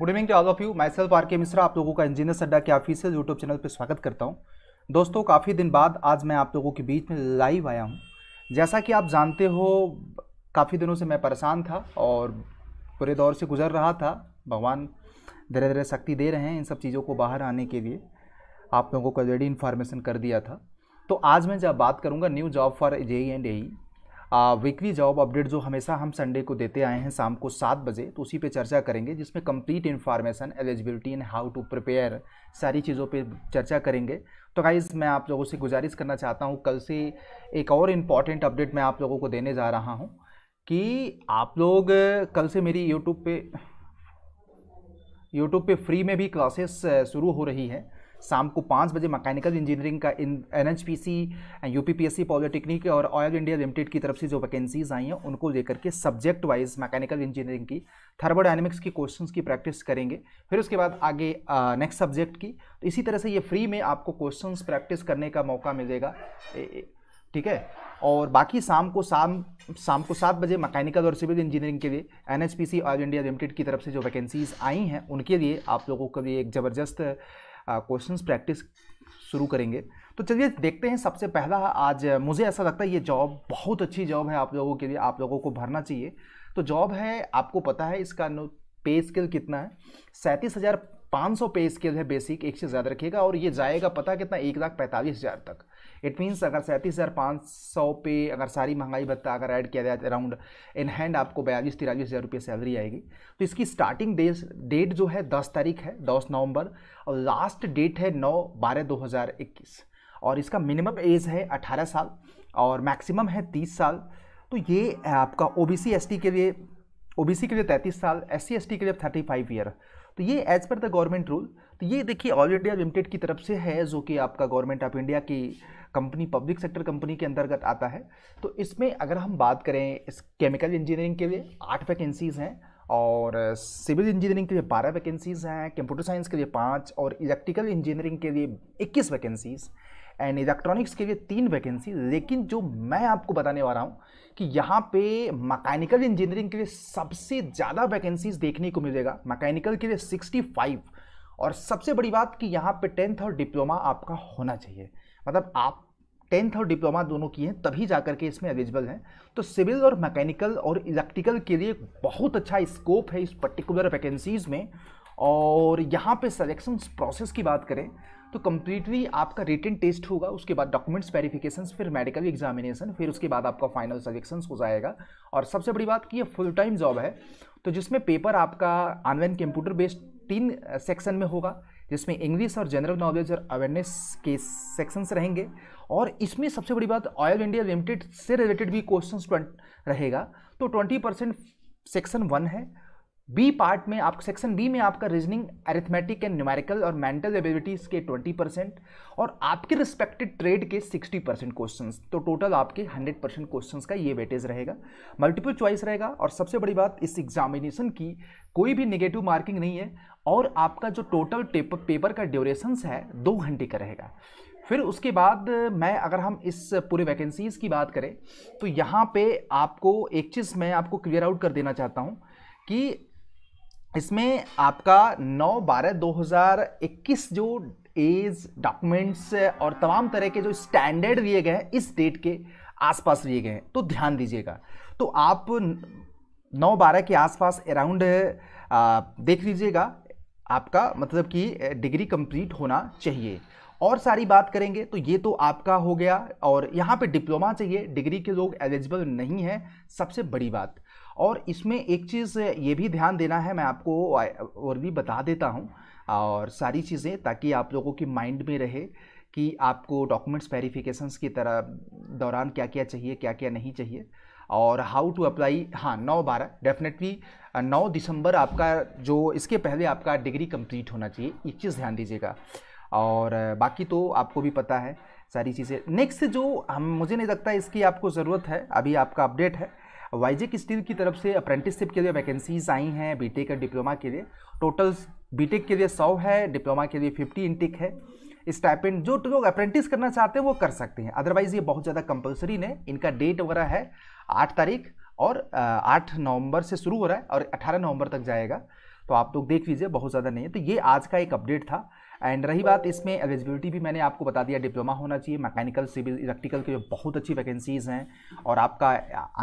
good evening to all of you myself R K Mishra आप लोगों का engineer अड्डा के ऑफिसियल यूट्यूब चैनल पर स्वागत करता हूँ दोस्तों काफ़ी दिन बाद आज मैं आप लोगों के बीच में लाइव आया हूँ जैसा कि आप जानते हो काफ़ी दिनों से मैं परेशान था और पूरे दौर से गुजर रहा था भगवान धीरे धीरे शक्ति दे रहे हैं इन सब चीज़ों को बाहर आने के लिए आप लोगों को ऑलरेडी इन्फॉर्मेशन कर दिया था तो आज मैं जब बात करूँगा new job for J and A weekly job update जो हमेशा हम संडे को देते आए हैं शाम को सात बजे तो उसी पे चर्चा करेंगे जिसमें complete information eligibility and how to prepare सारी चीज़ों पे चर्चा करेंगे तो गाइज़ मैं आप लोगों से गुजारिश करना चाहता हूँ कल से एक और इम्पॉर्टेंट अपडेट मैं आप लोगों को देने जा रहा हूँ कि आप लोग कल से मेरी यूट्यूब पे यूट्यूब पे फ्री में भी क्लासेस शुरू हो रही है शाम को पाँच बजे मैकेनिकल इंजीनियरिंग का इन N H P C U P P S C polytechnic और ऑयल इंडिया लिमिटेड की तरफ से जो वैकेंसीज आई हैं उनको लेकर के सब्जेक्ट वाइज मैकेनिकल इंजीनियरिंग की थर्मोडाइनमिक्स की क्वेश्चंस की प्रैक्टिस करेंगे फिर उसके बाद आगे नेक्स्ट सब्जेक्ट की तो इसी तरह से ये फ्री में आपको क्वेश्चंस प्रैक्टिस करने का मौका मिलेगा ठीक है और बाकी शाम को शाम शाम को सात बजे मैकेनिकल और सिविल इंजीनियरिंग के लिए N H P C Oil India Limited की तरफ से जो वैकेंसीज आई हैं उनके लिए आप लोगों के लिए एक ज़बरदस्त क्वेश्चंस प्रैक्टिस शुरू करेंगे तो चलिए देखते हैं सबसे पहला आज मुझे ऐसा लगता है ये जॉब बहुत अच्छी जॉब है आप लोगों के लिए आप लोगों को भरना चाहिए तो जॉब है आपको पता है इसका पे स्केल कितना है सैंतीस हज़ार पाँच सौ पे स्केल है बेसिक एक से ज़्यादा रखिएगा और ये जाएगा पता कितना एक लाख पैंतालीस हज़ार तक इट मीन्स अगर सैंतीस हज़ार पाँच सौ पे अगर सारी महंगाई भत्ता अगर ऐड किया जाए अराउंड इन हैंड आपको बयालीस तिरालीस हज़ार रुपये सैलरी आएगी तो इसकी स्टार्टिंग डेट जो है दस तारीख है दस नवंबर और लास्ट डेट है नौ बारह दो हज़ार इक्कीस और इसका मिनिमम एज है अठारह साल और मैक्सिमम है तीस साल तो ये आपका O B C S T के लिए ओ बी सी के लिए तैंतीस साल एस सी एस टी के लिए थर्टी फाइव ईयर तो ये as per the government rule तो ये देखिए ऑल इंडिया लिमिटेड की तरफ से है जो कि आपका गवर्नमेंट ऑफ इंडिया की कंपनी पब्लिक सेक्टर कंपनी के अंतर्गत आता है तो इसमें अगर हम बात करें इस केमिकल इंजीनियरिंग के लिए आठ वैकेंसीज़ हैं और सिविल इंजीनियरिंग के लिए बारह वैकेंसीज़ हैं कंप्यूटर साइंस के लिए पाँच और इलेक्ट्रिकल इंजीनियरिंग के लिए इक्कीस वैकेंसीज़ एंड इलेक्ट्रॉनिक्स के लिए तीन वैकेंसी लेकिन जो मैं आपको बताने वाला हूँ कि यहाँ पे मैकेनिकल इंजीनियरिंग के लिए सबसे ज़्यादा वैकेंसीज देखने को मिलेगा मैकेनिकल के लिए 65 और सबसे बड़ी बात कि यहाँ पे टेंथ और डिप्लोमा आपका होना चाहिए मतलब आप टेंथ और डिप्लोमा दोनों किए हैं तभी जा के इसमें एलिजिबल हैं तो सिविल और मैकेनिकल और इलेक्ट्रिकल के लिए बहुत अच्छा स्कोप है इस पर्टिकुलर वैकेंसीज़ में और यहाँ पे सिलेक्शन प्रोसेस की बात करें तो कम्प्लीटली आपका रिटर्न टेस्ट होगा उसके बाद डॉक्यूमेंट्स वेरिफिकेशन फिर मेडिकल एग्जामिनेशन फिर उसके बाद आपका फाइनल सजेक्शन हो जाएगा और सबसे बड़ी बात कि ये फुल टाइम जॉब है तो जिसमें पेपर आपका ऑनलाइन कंप्यूटर बेस्ड तीन सेक्शन में होगा जिसमें इंग्लिश और जनरल नॉलेज और अवेयरनेस के सेक्शंस रहेंगे और इसमें सबसे बड़ी बात ऑयल इंडिया लिमिटेड से रिलेटेड भी क्वेश्चन रहेगा तो ट्वेंटी परसेंट सेक्शन वन है बी पार्ट में आप सेक्शन बी में आपका रीजनिंग एरिथमेटिक एंड न्यूमेरिकल और मेंटल एबिलिटीज़ के 20 परसेंट और आपके रिस्पेक्टेड ट्रेड के 60 परसेंट क्वेश्चन तो टोटल आपके 100 परसेंट क्वेश्चन का ये वेटेज रहेगा मल्टीपल चॉइस रहेगा और सबसे बड़ी बात इस एग्जामिनेशन की कोई भी निगेटिव मार्किंग नहीं है और आपका जो टोटल पेपर का ड्यूरेशंस है दो घंटे का रहेगा फिर उसके बाद मैं अगर हम इस पूरे वैकेंसीज़ की बात करें तो यहाँ पे आपको एक चीज़ मैं आपको क्लियर आउट कर देना चाहता हूँ कि इसमें आपका 9 बारह 2021 जो एज डॉक्यूमेंट्स और तमाम तरह के जो स्टैंडर्ड दिए गए हैं इस डेट के आसपास दिए गए हैं तो ध्यान दीजिएगा तो आप 9 बारह के आसपास अराउंड देख लीजिएगा आपका मतलब कि डिग्री कंप्लीट होना चाहिए और सारी बात करेंगे तो ये तो आपका हो गया और यहाँ पे डिप्लोमा चाहिए डिग्री के लोग एलिजिबल नहीं हैं सबसे बड़ी बात और इसमें एक चीज़ ये भी ध्यान देना है मैं आपको और भी बता देता हूँ और सारी चीज़ें ताकि आप लोगों की माइंड में रहे कि आपको डॉक्यूमेंट्स वेरीफिकेशन की तरह दौरान क्या क्या चाहिए क्या क्या नहीं चाहिए और हाउ टू अप्लाई हाँ नौ बारह डेफिनेटली नौ दिसंबर आपका जो इसके पहले आपका डिग्री कंप्लीट होना चाहिए एक चीज़ ध्यान दीजिएगा और बाकी तो आपको भी पता है सारी चीज़ें नेक्स्ट जो हम मुझे नहीं लगता इसकी आपको ज़रूरत है अभी आपका अपडेट है वाइजेक स्टील की तरफ से अप्रेंटिसशिप के लिए वैकेंसीज आई हैं बीटेक और डिप्लोमा के लिए टोटल बीटेक के लिए सौ है डिप्लोमा के लिए फिफ्टी इंटिक है स्टैपेंट जो लोग अप्रेंटिस करना चाहते हैं वो कर सकते हैं अदरवाइज ये बहुत ज़्यादा कंपलसरी ने इनका डेट वगैरह है आठ तारीख और आठ नवंबर से शुरू हो रहा है और अठारह नवंबर तक जाएगा तो आप लोग देख लीजिए बहुत ज़्यादा नहीं है तो ये आज का एक अपडेट था एंड रही बात इसमें एलिजिबिलिटी भी मैंने आपको बता दिया डिप्लोमा होना चाहिए मैकेनिकल सिविल इलेक्ट्रिकल के बहुत अच्छी वैकेंसीज़ हैं और आपका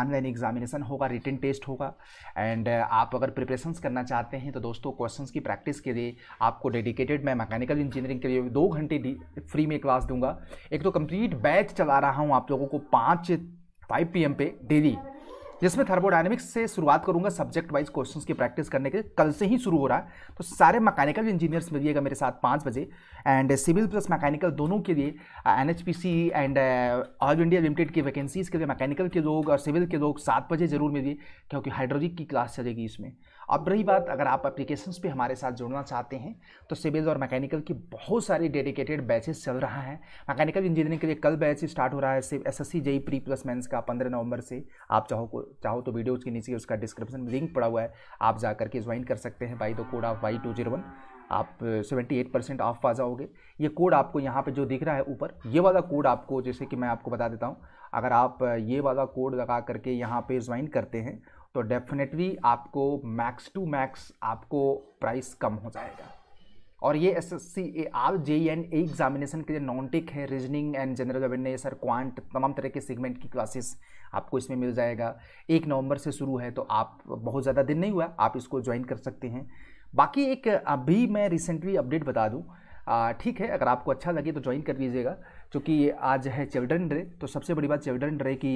ऑनलाइन एग्जामिनेशन होगा रिटर्न टेस्ट होगा एंड uh, आप अगर प्रिपरेशंस करना चाहते हैं तो दोस्तों क्वेश्चंस की प्रैक्टिस के लिए आपको डेडिकेटेड मैं मैकेनिकल इंजीनियरिंग के लिए दो घंटे फ्री में क्लास दूंगा एक तो कंप्लीट बैच चला रहा हूँ आप लोगों को पाँच फाइव पी पे डेली जिसमें थर्मोडाइनमिक्स से शुरुआत करूंगा सब्जेक्ट वाइज क्वेश्चंस की प्रैक्टिस करने के कल से ही शुरू हो रहा है तो सारे मैकेनिकल इंजीनियर्स मिलिएगा मेरे साथ पाँच बजे एंड सिविल प्लस मैकेनिकल दोनों के लिए N and all India Limited की वैकेंसीज़ के लिए मैकेनिकल के लोग और सिविल के लोग सात बजे ज़रूर मिलिए क्योंकि हाइड्रोलिक की क्लास चलेगी इसमें अब रही बात अगर आप एप्लीकेशंस पे हमारे साथ जुड़ना चाहते हैं तो सिविल और मैकेनिकल की बहुत सारी डेडिकेटेड बैचेस चल रहा है मैकेनिकल इंजीनियरिंग के लिए कल बैच स्टार्ट हो रहा है S S C JE pre plus mains का पंद्रह नवंबर से आप चाहो चाहो तो वीडियो के नीचे उसका डिस्क्रिप्शन लिंक पड़ा हुआ है आप जा करके ज्वाइन कर सकते हैं by the code of Y two zero one आप सेवेंटी एट परसेंट ऑफ पा जाओगे ये कोड आपको यहाँ पे जो दिख रहा है ऊपर ये वाला कोड आपको जैसे कि मैं आपको बता देता हूँ अगर आप ये वाला कोड लगा करके यहाँ पे ज्वाइन करते हैं तो डेफिनेटली आपको मैक्स टू मैक्स आपको प्राइस कम हो जाएगा और ये S S C A R J N A examination के लिए नॉन है रीजनिंग एंड जनरल अवेयरनेस और क्वांट तमाम तरह के सेगमेंट की क्लासेस आपको इसमें मिल जाएगा एक नवंबर से शुरू है तो आप बहुत ज़्यादा दिन नहीं हुआ आप इसको ज्वाइन कर सकते हैं बाकी एक अभी मैं रिसेंटली अपडेट बता दूँ ठीक है अगर आपको अच्छा लगे तो ज्वाइन कर लीजिएगा क्योंकि आज है चिल्ड्रन डे तो सबसे बड़ी बात चिल्ड्रन डे की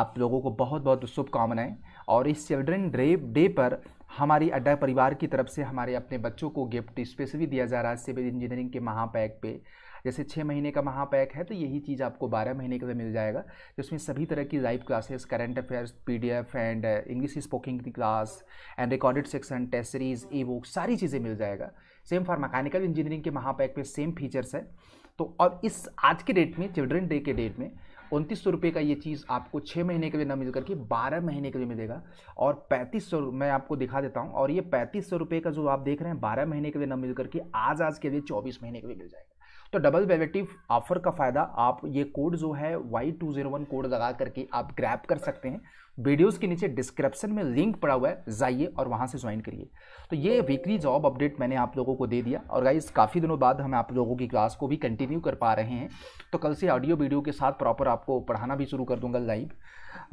आप लोगों को बहुत बहुत शुभकामनाएं और इस चिल्ड्रन डे डे पर हमारी अड्डा परिवार की तरफ से हमारे अपने बच्चों को गिफ्ट स्पेशली दिया जा रहा है सिविल इंजीनियरिंग के महापैक पे जैसे छः महीने का महापैक है तो यही चीज़ आपको बारह महीने का मिल जाएगा जिसमें सभी तरह की live classes current affairs PDF and English speaking की class and recorded section test series e book सारी चीज़ें मिल जाएगा सेम फॉर मैकेनिकल इंजीनियरिंग के महापैक पे सेम फीचर्स है तो और इस आज के डेट में चिल्ड्रन डे के डेट में उनतीस सौ रुपये का ये चीज़ आपको छः महीने के लिए ना मिल करके बारह महीने के लिए मिलेगा और पैंतीस सौ मैं आपको दिखा देता हूँ और ये पैंतीस सौ रुपये का जो आप देख रहे हैं बारह महीने के लिए ना मिल करके आज आज के लिए चौबीस महीने के लिए मिल जाएगा तो डबल वेलेटिव ऑफर का फ़ायदा आप ये कोड जो है Y two zero one code लगा करके आप ग्रैप कर सकते हैं वीडियोस के नीचे डिस्क्रिप्शन में लिंक पड़ा हुआ है जाइए और वहाँ से ज्वाइन करिए तो ये वीकली जॉब अपडेट मैंने आप लोगों को दे दिया और गाइज काफ़ी दिनों बाद हम आप लोगों की क्लास को भी कंटिन्यू कर पा रहे हैं तो कल से ऑडियो वीडियो के साथ प्रॉपर आपको पढ़ाना भी शुरू कर दूंगा लाइव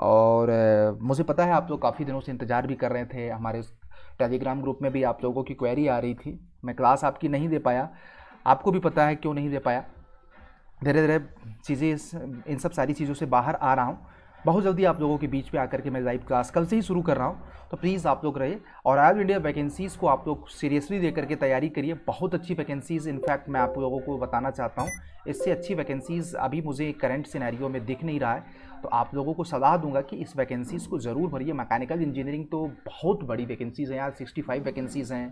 और मुझे पता है आप लोग काफ़ी दिनों से इंतज़ार भी कर रहे थे हमारे टेलीग्राम ग्रुप में भी आप लोगों की क्वेरी आ रही थी मैं क्लास आपकी नहीं दे पाया आपको भी पता है क्यों नहीं दे पाया धीरे धीरे चीज़ें इन सब सारी चीज़ों से बाहर आ रहा हूँ बहुत जल्दी आप लोगों के बीच में आकर के मैं लाइव क्लास कल से ही शुरू कर रहा हूँ तो प्लीज़ आप लोग रहिए और ऑल इंडिया वैकेंसीज़ को आप लोग सीरियसली दे के तैयारी करिए बहुत अच्छी वैकेंसीज़ इनफैक्ट मैं आप लोगों को बताना चाहता हूँ इससे अच्छी वैकेंसीज़ अभी मुझे करंट सिनेरियो में दिख नहीं रहा है तो आप लोगों को सलाह दूंगा कि इस वैकेंसीज़ को ज़रूर भरिए मैकेनिकल इंजीनियरिंग तो बहुत बड़ी वैकेंसीज़ हैं यार सिक्सटी फाइव वैकेंसीज़ हैं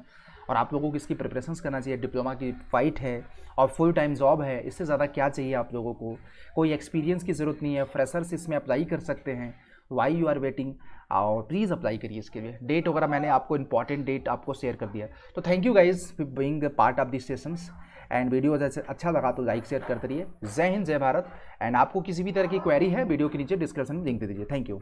और आप लोगों को इसकी प्रिपरेशन करना चाहिए डिप्लोमा की फ़ाइट है और फुल टाइम जॉब है इससे ज़्यादा क्या चाहिए आप लोगों को कोई एक्सपीरियंस की ज़रूरत नहीं है फ्रेशर्स इसमें अप्लाई कर सकते हैं वाई यू आर वेटिंग और प्लीज़ अप्लाई करिए इसके लिए डेट वगैरह मैंने आपको इंपॉर्टेंट डेट आपको शेयर कर दिया तो thank you guys being the part of this sessions and video जैसे अच्छा लगा तो लाइक शेयर करते रहिए जय हिंद जय भारत एंड आपको किसी भी तरह की क्वेरी है वीडियो के नीचे डिस्क्रिप्शन में लिंक दे दीजिए थैंक यू